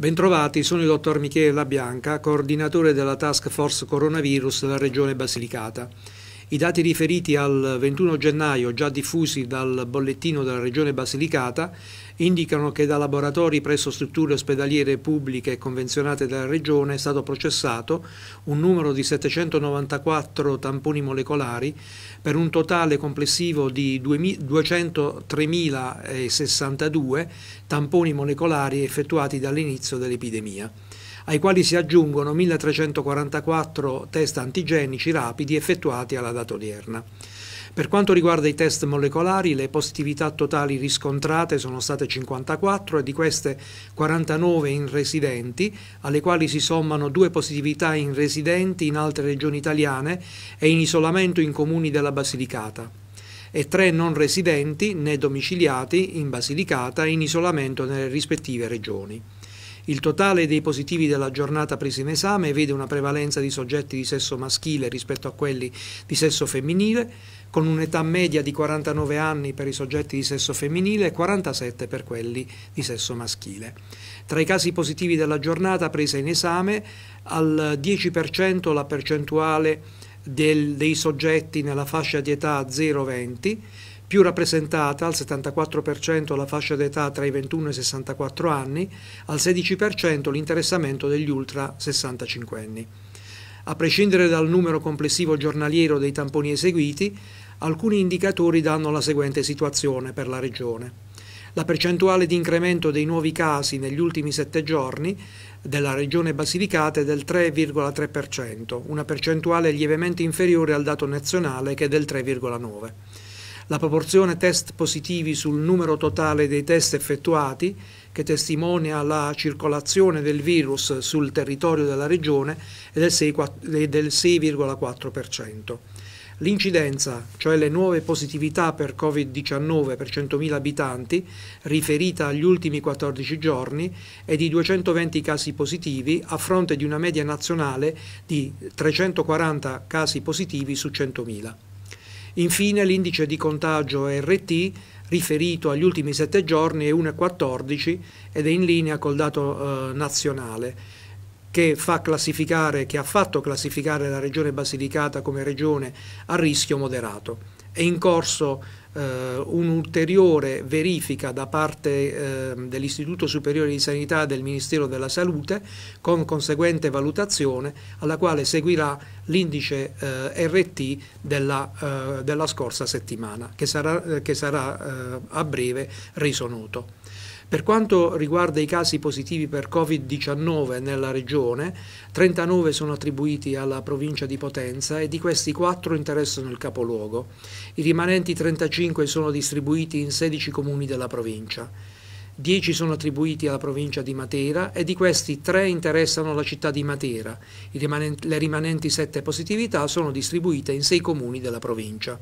Bentrovati, sono il dottor Michele Labianca, coordinatore della Task Force Coronavirus della Regione Basilicata. I dati riferiti al 21 gennaio, già diffusi dal bollettino della Regione Basilicata, indicano che da laboratori presso strutture ospedaliere pubbliche e convenzionate della Regione è stato processato un numero di 794 tamponi molecolari per un totale complessivo di 203.062 tamponi molecolari effettuati dall'inizio dell'epidemia ai quali si aggiungono 1.344 test antigenici rapidi effettuati alla data odierna. Per quanto riguarda i test molecolari, le positività totali riscontrate sono state 54 e di queste 49 in residenti, alle quali si sommano due positività in residenti in altre regioni italiane e in isolamento in comuni della Basilicata e tre non residenti né domiciliati in Basilicata e in isolamento nelle rispettive regioni. Il totale dei positivi della giornata presi in esame vede una prevalenza di soggetti di sesso maschile rispetto a quelli di sesso femminile, con un'età media di 49 anni per i soggetti di sesso femminile e 47 per quelli di sesso maschile. Tra i casi positivi della giornata presa in esame, al 10% la percentuale del, dei soggetti nella fascia di età 0-20, più rappresentata al 74% la fascia d'età tra i 21 e i 64 anni, al 16% l'interessamento degli ultra 65 anni. A prescindere dal numero complessivo giornaliero dei tamponi eseguiti, alcuni indicatori danno la seguente situazione per la regione. La percentuale di incremento dei nuovi casi negli ultimi sette giorni della regione Basilicata è del 3,3%, una percentuale lievemente inferiore al dato nazionale che è del 3,9%. La proporzione test positivi sul numero totale dei test effettuati, che testimonia la circolazione del virus sul territorio della regione, è del 6,4%. L'incidenza, cioè le nuove positività per Covid-19 per 100.000 abitanti, riferita agli ultimi 14 giorni, è di 220 casi positivi a fronte di una media nazionale di 340 casi positivi su 100.000. Infine l'indice di contagio RT riferito agli ultimi 7 giorni è 1,14 ed è in linea col dato eh, nazionale che fa classificare, che ha fatto classificare la regione Basilicata come regione a rischio moderato. È in corso eh, un'ulteriore verifica da parte eh, dell'Istituto Superiore di Sanità e del Ministero della Salute con conseguente valutazione alla quale seguirà l'indice eh, RT della, eh, della, scorsa settimana che sarà, eh, che sarà eh, a breve reso noto. Per quanto riguarda i casi positivi per Covid-19 nella regione, 39 sono attribuiti alla provincia di Potenza e di questi 4 interessano il capoluogo. I rimanenti 35 sono distribuiti in 16 comuni della provincia. 10 sono attribuiti alla provincia di Matera e di questi 3 interessano la città di Matera. Rimanenti, le rimanenti 7 positività sono distribuite in 6 comuni della provincia.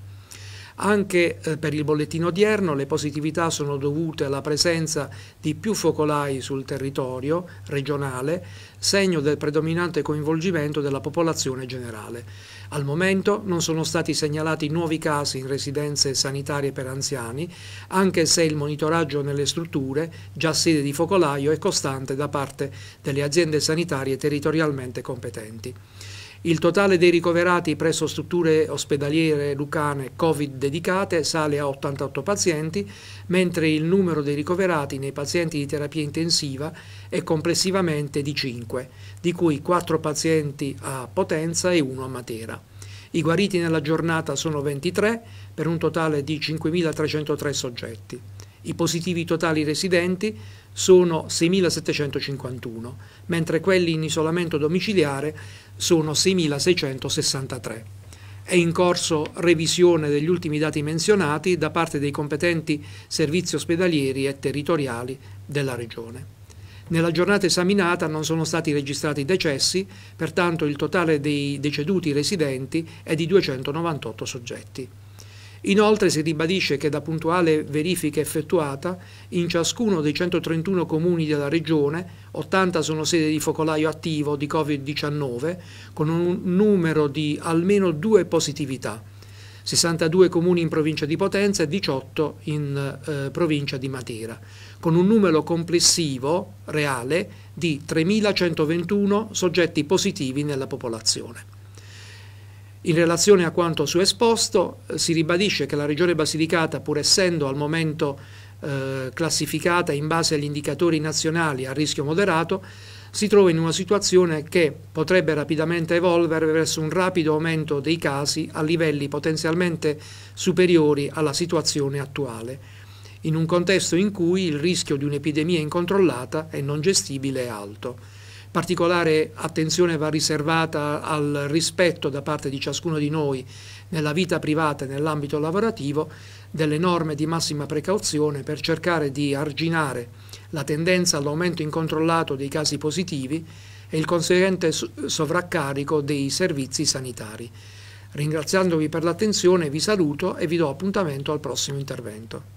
Anche eh, per il bollettino odierno le positività sono dovute alla presenza di più focolai sul territorio regionale, segno del predominante coinvolgimento della popolazione generale. Al momento non sono stati segnalati nuovi casi in residenze sanitarie per anziani, anche se il monitoraggio nelle strutture, già sede di focolaio, è costante da parte delle aziende sanitarie territorialmente competenti. Il totale dei ricoverati presso strutture ospedaliere lucane Covid dedicate sale a 88 pazienti, mentre il numero dei ricoverati nei pazienti di terapia intensiva è complessivamente di 5, di cui 4 pazienti a Potenza e 1 a Matera. I guariti nella giornata sono 23, per un totale di 5.303 soggetti. I positivi totali residenti sono 6.751, mentre quelli in isolamento domiciliare sono 6.663. È in corso revisione degli ultimi dati menzionati da parte dei competenti servizi ospedalieri e territoriali della Regione. Nella giornata esaminata non sono stati registrati decessi, pertanto il totale dei deceduti residenti è di 298 soggetti. Inoltre si ribadisce che da puntuale verifica effettuata in ciascuno dei 131 comuni della regione 80 sono sede di focolaio attivo di Covid-19 con un numero di almeno due positività, 62 comuni in provincia di Potenza e 18 in eh, provincia di Matera, con un numero complessivo reale di 3.121 soggetti positivi nella popolazione. In relazione a quanto su esposto, eh, si ribadisce che la Regione Basilicata, pur essendo al momento eh, classificata in base agli indicatori nazionali a rischio moderato, si trova in una situazione che potrebbe rapidamente evolvere verso un rapido aumento dei casi a livelli potenzialmente superiori alla situazione attuale, in un contesto in cui il rischio di un'epidemia incontrollata e non gestibile è alto. Particolare attenzione va riservata al rispetto da parte di ciascuno di noi nella vita privata e nell'ambito lavorativo delle norme di massima precauzione per cercare di arginare la tendenza all'aumento incontrollato dei casi positivi e il conseguente sovraccarico dei servizi sanitari. Ringraziandovi per l'attenzione vi saluto e vi do appuntamento al prossimo intervento.